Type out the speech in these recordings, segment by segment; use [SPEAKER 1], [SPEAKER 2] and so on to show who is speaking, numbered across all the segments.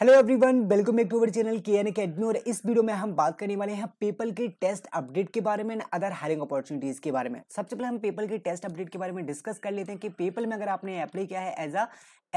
[SPEAKER 1] Hello everyone welcome back to our channel K N Academy और इस video में हम बात करने वाले हैं पेपल के टेस्ट अपडेट के बारे में अदर हायरिंग अपॉर्चुनिटीज के बारे में सबसे पहले हम पेपल के टेस्ट अपडेट के बारे में डिस्कस कर लेते हैं कि पेपल में अगर आपने अप्लाई किया है as a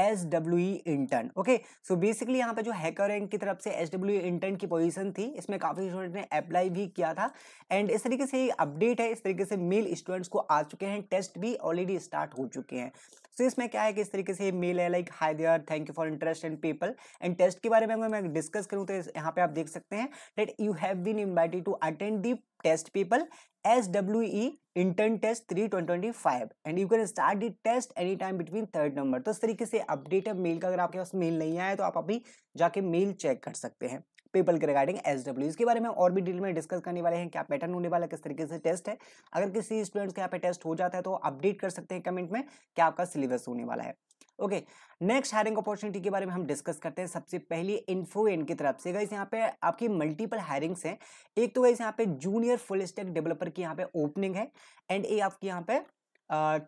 [SPEAKER 1] S W intern okay so basically यहाँ पे जो हैकर रैंक की तरफ से एस डब्ल्यू इंटर्न की पोजीशन थी इसमें काफ़ी स्टूडेंट ने अप्लाई भी किया था एंड इस तरीके से अपडेट है इस तरीके से मेल स्टूडेंट्स को आ चुके हैं टेस्ट भी ऑलरेडी स्टार्ट हो चुके हैं सो so, इसमें क्या है कि इस तरीके से मेल है like hi there thank you for interest and people and test के बारे में मैं डिस्कस करूँ तो यहाँ पे आप देख सकते हैं that you have been invited to attend the test people SWE intern test 3225 and you can start the test anytime between third number तो इस तरीके से अपडेट है मेल का अगर आपके पास मेल नहीं आया है तो आप अभी जाके मेल चेक कर सकते हैं पेपल के रिगार्डिंग एस डब्ल्यू इसके बारे में और भी डिटेल में डिस्कस करने वाले हैं क्या पैटर्न होने वाला किस तरीके से टेस्ट है अगर किसी स्टूडेंट्स के यहाँ पे टेस्ट हो जाता है तो अपडेट कर सकते हैं कमेंट में क्या आपका सिलेबस होने वाला है ओके नेक्स्ट हायरिंग अपॉर्चुनिटी के बारे में हम डिस्कस करते हैं सबसे पहली इन्फोएंड की तरफ से गाइस यहाँ पे आपकी मल्टीपल हायरिंग्स हैं एक तो गाइस यहाँ पे जूनियर फुल स्टैक डेवलपर की यहाँ पे ओपनिंग है एंड ए आपकी यहाँ पे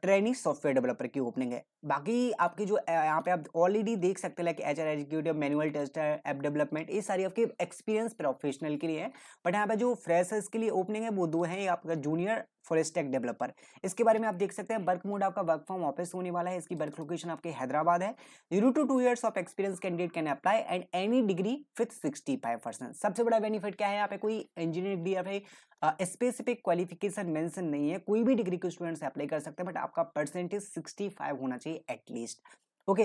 [SPEAKER 1] ट्रेनिंग सॉफ्टवेयर डेवलपर की ओपनिंग है बाकी आपके जो यहाँ पे आप ऑलरेडी देख सकते हैं like H R executive manual tester app development ये सारी आपके एक्सपीरियंस प्रोफेशनल के लिए है बट यहाँ पे जो फ्रेशर्स के लिए ओपनिंग है वो दो है आपका जूनियर फॉरेस्टेक डेवलपर इसके बारे में आप देख सकते हैं वर्क मोड आपका वर्क फ्रॉम ऑफिस होने वाला है इसकी वर्क लोकेशन आपके हैदराबाद है zero to two years of experience candidate can apply and any degree with sixty five percent सबसे बड़ा बेनिफिट क्या है यहाँ पे कोई इंजीनियर डिग्री या फिर स्पेसिफिक क्वालिफिकेशन मैंसन नहीं है कोई भी डिग्री के स्टूडेंट्स अप्लाई कर सकते हैं बट आपका परसेंटेज सिक्सटी फाइव होना चाहिए चाहिए एटलीस्ट ओके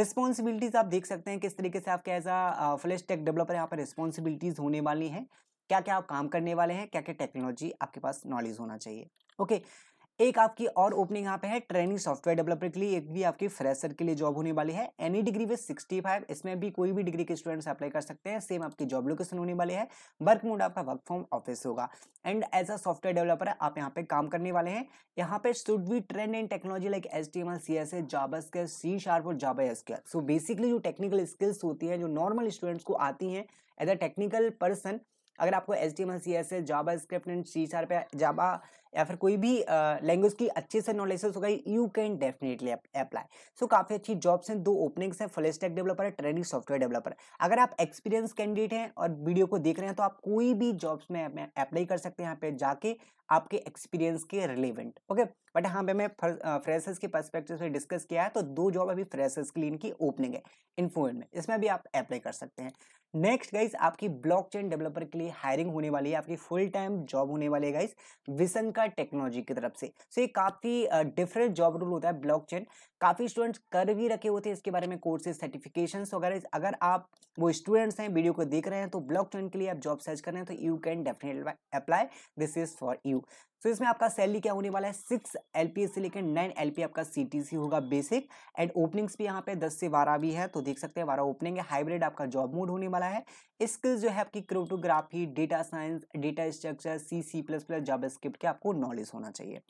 [SPEAKER 1] रिस्पॉन्सिबिलिटीज आप देख सकते हैं किस तरीके से आपके as a flash tech developer यहाँ पर रिस्पॉन्सिबिलिटीज होने वाली हैं क्या क्या आप काम करने वाले हैं क्या क्या टेक्नोलॉजी आपके पास नॉलेज होना चाहिए ओके okay. एक आपकी और ओपनिंग यहाँ पे है ट्रेनिंग सॉफ्टवेयर डेवलपर के लिए एक भी आपकी फ्रेशर के लिए जॉब होने वाली है एनी डिग्री विद 65 इसमें भी कोई भी डिग्री के स्टूडेंट्स अप्लाई कर सकते हैं सेम आपकी जॉब लोकेशन होने वाली है वर्क मोड आपका वर्क फ्रॉम ऑफिस होगा and as a software developer आप यहाँ पे काम करने वाले हैं यहाँ पे should be trained in technology like H T M L C S S Java scale C sharp और जाबा स्केल सो बेसिकली जो टेक्निकल स्किल्स होती है जो नॉर्मल स्टूडेंट्स को आती है एज अ टेक्निकल पर्सन अगर आपको H T M L C S S JavaScript and C sharp Java या फिर कोई भी लैंग्वेज की अच्छे से नॉलेज होगा you can definitely apply so काफ़ी अच्छी जॉब्स हैं दो ओपनिंग्स हैं फुल स्टैक डेवलपर है ट्रेनिंग सॉफ्टवेयर डेवलपर अगर आप एक्सपीरियंस कैंडिडेट हैं और वीडियो को देख रहे हैं तो आप कोई भी जॉब्स में अप्लाई कर सकते हैं यहाँ पे जाके आपके एक्सपीरियंस के रिलेवेंट ओके बट यहाँ पे मैं फ्रेशर्स के परस्पेक्टिव से डिस्कस किया है तो दो जॉब अभी फ्रेशर्स के लिए इनकी ओपनिंग है इन्फोन में इसमें भी आप अप्लाई कर सकते हैं नेक्स्ट गाइज आपकी ब्लॉकचेन डेवलपर के लिए हायरिंग होने वाली है आपकी फुल टाइम जॉब होने वाली है गाइज विसन है टेक्नोलॉजी की तरफ से सो ये काफ़ी डिफरेंट जॉब रूल होता है ब्लॉकचेन काफ़ी स्टूडेंट्स कर भी रखे होते हैं इसके बारे में कोर्सेज सर्टिफिकेशन वगैरह अगर आप वो स्टूडेंट्स हैं वीडियो को देख रहे हैं तो ब्लॉक के लिए आप जॉब सर्च कर रहे हैं तो you can definitely apply this is for you so तो इसमें आपका सैलरी क्या होने वाला है सिक्स एल से लेकर नाइन एल आपका सी होगा बेसिक एंड ओपनिंग्स भी यहाँ पे दस से बारह भी है तो देख सकते हैं बारह ओपनिंग है हाइब्रिड आपका जॉब मोड होने वाला है स्किल्स जो है आपकी cryptography data science data structure C C plus plus JavaScript के आपको नॉलेज होना चाहिए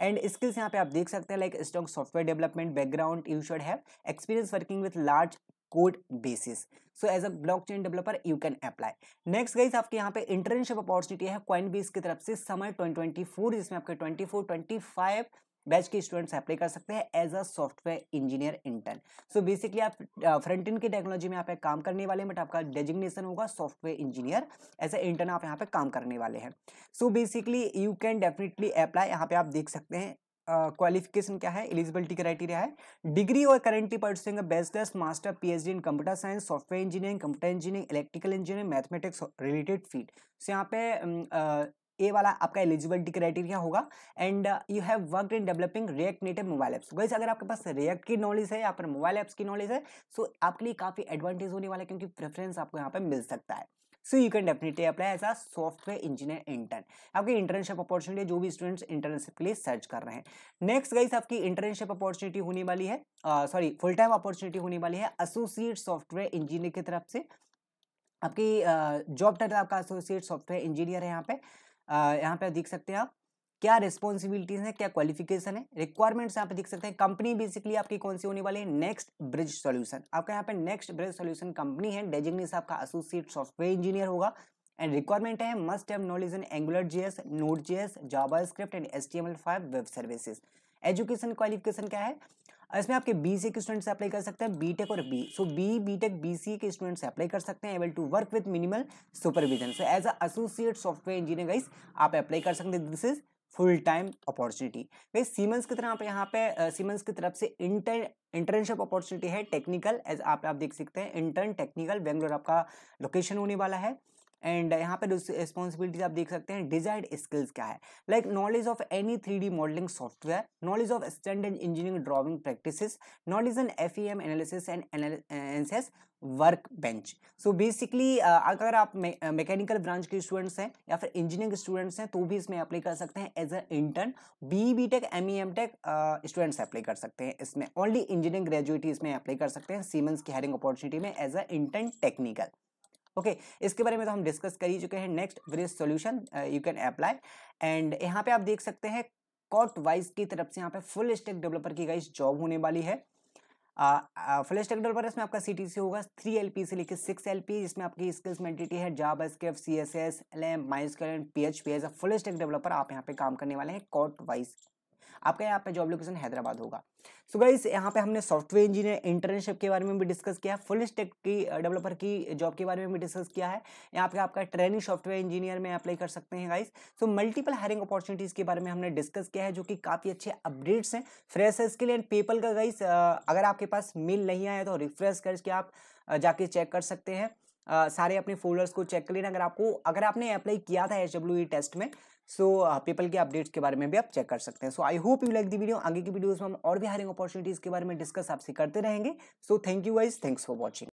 [SPEAKER 1] एंड स्किल्स यहाँ पे आप देख सकते हैं like strong software development background you should have experience working with large code basis so as a blockchain developer you can apply next guys आपके यहाँ पे इंटर्नशिप अपॉर्चुनिटी है बेस की तरफ से समर 2024 जिसमें आपके 24 25 बैच के स्टूडेंट्स अप्लाई कर सकते हैं as a software engineer intern so basically आप फ्रंट एंड की टेक्नोलॉजी में यहाँ पे काम करने वाले हैं बट आपका डेजिग्नेशन होगा software engineer as a intern आप यहाँ पे काम करने वाले हैं so basically you can definitely apply यहाँ पे आप देख सकते हैं क्वालिफिकेशन क्या है एलिजिबिलिटी क्राइटेरिया है डिग्री और currently pursuing bachelors master PhD in computer science software engineering computer engineering electrical engineering mathematics related field so यहाँ पे ए वाला आपका एलिजिबिलिटी क्राइटेरिया होगा and you have work in developing React native mobile apps वैसे अगर आपके पास रिएक्ट की नॉलेज है या फिर मोबाइल ऐप्स की नॉलेज है सो so आपके लिए काफ़ी एडवांटेज होने वाला है क्योंकि प्रेफरेंस आपको यहाँ पर मिल सकता है so you can definitely apply as a software engineer intern आपकी इंटर्नशिप अपॉर्चुनिटी जो भी स्टूडेंट्स इंटर्नशिप के लिए सर्च कर रहे हैं नेक्स्ट गाइस आपकी इंटर्नशिप अपॉर्चुनिटी होने वाली है सॉरी फुल टाइम अपॉर्चुनिटी होने वाली है एसोसिएट सॉफ्टवेयर इंजीनियर की तरफ से आपकी जॉब टाइटल आपका एसोसिएट सॉफ्टवेयर इंजीनियर है यहाँ पे यहाँ पे देख सकते हैं आप क्या रिस्पॉन्सिबिलिटीज है क्या क्वालिफिकेशन है रिक्वायरमेंट्स यहाँ पे देख सकते हैं कंपनी बेसिकली आपकी कौन सी होने वाली है नेक्स्ट ब्रिज सोल्यूशन आपका यहाँ पे नेक्स्ट ब्रिज सोल्यूशन कंपनी है डेजिग्नेस आपका एसोसिएट सॉफ्टवेयर इंजीनियर होगा एंड रिक्वायरमेंट है must have knowledge in Angular JS Node JS JavaScript and H T M L five web services education qualification क्या है इसमें आपके बी सी के students apply कर सकते हैं बीटेक और B so B BTech BCA के स्टूडेंट्स अप्लाई कर सकते हैं able to work with minimal supervision so as a associate software engineer guys आप अप्लाई कर सकते हैं this is full time opportunity भाई सीमेंस की तरह आप यहाँ पे सीमेंस की तरफ से इंटर इंटर्नशिप अपॉर्चुनिटी है टेक्निकल एज आप आप देख सकते हैं इंटर्न टेक्निकल बेंगलोर आपका लोकेशन होने वाला है एंड यहाँ पे रिस्पॉन्सिबिलिटीज आप देख सकते हैं डिजायर्ड स्किल्स क्या है like knowledge of any three D modelling software knowledge of standard engineering drawing practice knowledge in F E M analysis and ANSYS workbench so basically अगर आप मैकेनिकल ब्रांच uh, के स्टूडेंट्स हैं या फिर engineering students हैं तो भी इसमें अप्लाई कर सकते हैं as a intern B B tech M E M tech students apply कर सकते हैं इसमें ओनली इंजीनियरिंग ग्रेजुएट ही इसमें अप्लाई कर सकते हैं सीमेंस की हायरिंग अपॉर्चुनिटी में as a intern technical okay okay, इसके बारे में तो हम डिस्कस कर ही चुके हैं next Bridge Solution you can apply and यहां पे आप देख सकते हैं कॉट वाइज की तरफ से यहाँ पे फुल स्टेक डेवलपर की गाइस जॉब होने वाली है फ्लैश टेक्नोल पर इसमें आपका सी टी सी होगा थ्री एल पी से लेकर सिक्स एल पी जिसमें आपकी स्किल्स मेंटिटी है JavaScript C S S L M mice and P H P as a full developer आप यहाँ पे काम करने वाले हैं कॉट वाइज आपका यहाँ पे जॉब लोकेशन हैदराबाद होगा सो गाइस यहाँ पे हमने सॉफ्टवेयर इंजीनियर इंटर्नशिप के बारे में भी डिस्कस किया है फुल स्टेक की डेवलपर की जॉब के बारे में भी डिस्कस किया है यहाँ पे आपका ट्रेनिंग सॉफ्टवेयर इंजीनियर में अप्लाई कर सकते हैं guys so multiple hiring opportunities के बारे में हमने डिस्कस किया है जो कि काफ़ी अच्छे अपडेट्स हैं फ्रेशर्स के लिए एंड पीपल का गाइस अगर आपके पास मेल नहीं आया तो रिफ्रेश करके आप जाके चेक कर सकते हैं सारे अपने फोल्डर्स को चेक कर लेना अगर आपको अगर आपने अप्लाई किया था एच टेस्ट में सो पीपल के अपडेट्स के बारे में भी आप चेक कर सकते हैं so I hope you like the video आगे की वीडियोज में हम और भी हायरिंग अपॉर्चुनिटीज़ के बारे में डिस्कस आपसे करते रहेंगे so thank you guys thanks for watching